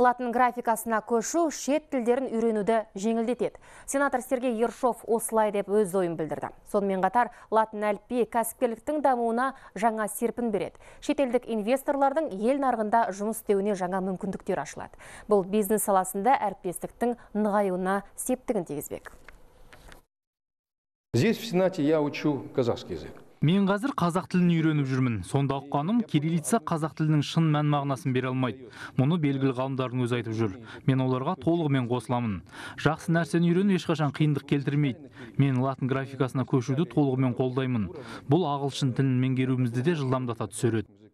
латын графикасына көшу шет тілдерін үйренуді жеңілдетеді. Сенатор Сергей Ершов осылай деп өз ойын білдірді. Сонымен қатар латын әліпбиі кәсіпкерліктің дамуына жаңа серпін береді. Шетелдік инвесторлардың ел нарығында жұмыс істеуіне жаңа мүмкіндіктер ашылады. Бұл бизнес саласында әріптестіктің нығаюына септігін тигізбек. Здесь в Сенате я учу казахский язык мен қазір қазақ тілін үйреніп жүрмін сонда ұққаным кириллица қазақ тілінің шын мән мағынасын бере алмайды мұны белгілі ғалымдардың өзі айтып жүр мен оларға толығымен қосыламын жақсы нәрсені үйрену ешқашан қиындық келтірмейді мен латын графикасына көшуді толығымен қолдаймын бұл ағылшын тілін меңгеруімізді де жылдамдата түсер еді